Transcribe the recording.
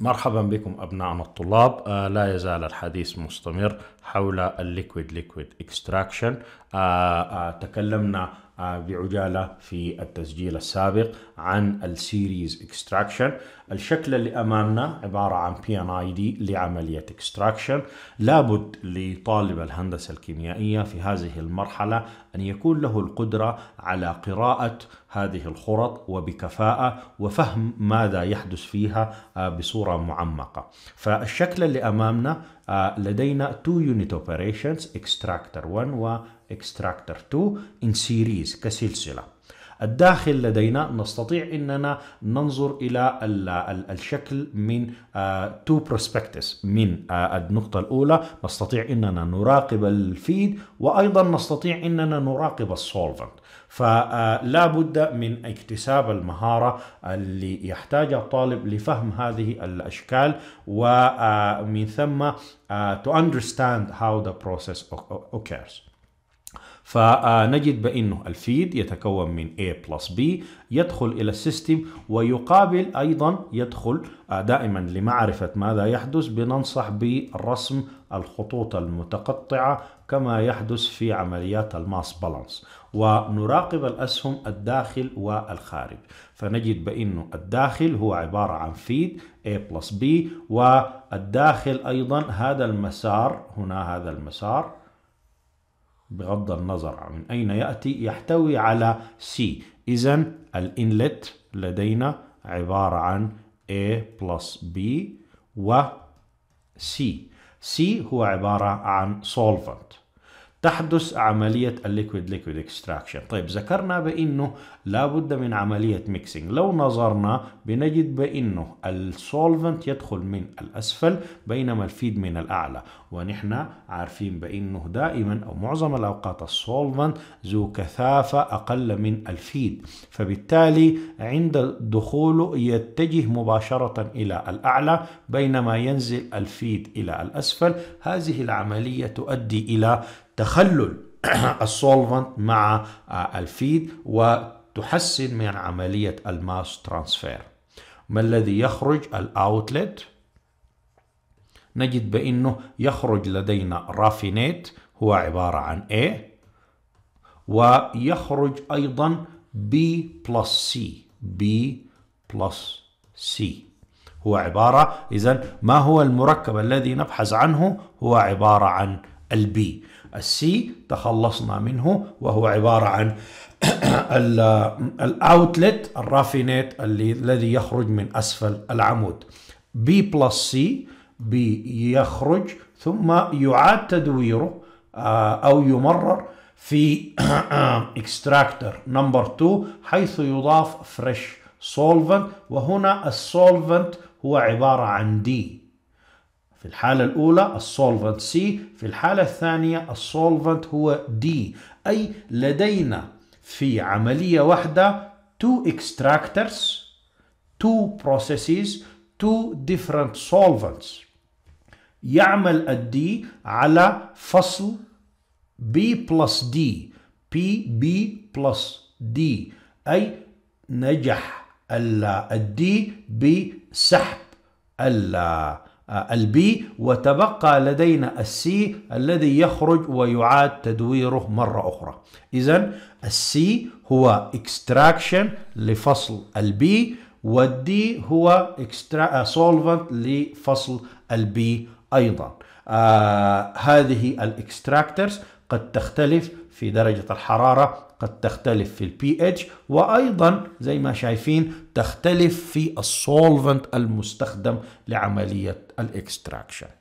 مرحبا بكم أبنائنا الطلاب آه لا يزال الحديث مستمر حول الليكويد ليكويد اكستراكشن تكلمنا آه، بعجالة في التسجيل السابق عن السيريز اكستراكشن الشكل اللي أمامنا عبارة عن بي ان اي دي لعملية اكستراكشن لابد لطالب الهندسة الكيميائية في هذه المرحلة أن يكون له القدرة على قراءة هذه الخرط وبكفاءة وفهم ماذا يحدث فيها آه، بصورة معمقة فالشكل اللي أمامنا Uh, لدينا two unit operations extractor 1 و extractor 2 in series كسلسلة الداخل لدينا نستطيع اننا ننظر الى الشكل من تو آه، بروسبكتس من آه، النقطة الأولى نستطيع اننا نراقب الفيد وأيضا نستطيع اننا نراقب السولفنت فلا آه، بد من اكتساب المهارة اللي يحتاجها الطالب لفهم هذه الأشكال ومن ثم to understand how the process occurs. فنجد بأنه الفيد يتكون من A بلس B يدخل إلى السيستم ويقابل أيضا يدخل آه، دائما لمعرفة ماذا يحدث بننصح برسم الخطوط المتقطعة كما يحدث في عمليات الماس بالانس ونراقب الأسهم الداخل والخارج فنجد بأنه الداخل هو عبارة عن فيد A بلس B والداخل أيضا هذا المسار هنا هذا المسار بغض النظر من أين يأتي يحتوي على C إذا الإنلت لدينا عبارة عن A plus B و C C هو عبارة عن solvent تحدث عملية الليكويد ليكويد اكستراكشن طيب ذكرنا بأنه لابد من عملية ميكسينج لو نظرنا بنجد بأنه السولفنت يدخل من الأسفل بينما الفيد من الأعلى ونحن عارفين بأنه دائما أو معظم الأوقات السولفنت ذو كثافة أقل من الفيد فبالتالي عند دخوله يتجه مباشرة إلى الأعلى بينما ينزل الفيد إلى الأسفل هذه العملية تؤدي إلى تخلل السولفنت مع الفيد وتحسن من عملية الماس ترانسفير ما الذي يخرج الاوتلت نجد بأنه يخرج لدينا رافينيت هو عبارة عن A ويخرج أيضا B plus C B plus C هو عبارة إذا ما هو المركب الذي نبحث عنه هو عبارة عن البي السي تخلصنا منه وهو عبارة عن الاوتلت الرافينيت الذي يخرج من أسفل العمود بي بلس سي بي يخرج ثم يعاد تدويره آه، أو يمرر في اكستراكتر نمبر 2 حيث يضاف فريش سولفنت وهنا السولفنت هو عبارة عن دي في الحالة الأولى السولفنت سي في الحالة الثانية السولفنت هو دي أي لدينا في عملية واحدة two extractors two processes two different solvents يعمل الدي على فصل B plus D PB plus D أي نجح الدي بسحب ال البي وتبقى لدينا السي الذي يخرج ويعاد تدويره مرة أخرى إذا السي هو extraction لفصل البي والدي هو آه، solvent لفصل البي أيضا آه هذه الاكستراكترز قد تختلف في درجة الحرارة قد تختلف في البي اتش وايضا زي ما شايفين تختلف في السولفنت المستخدم لعمليه الاكستراكشن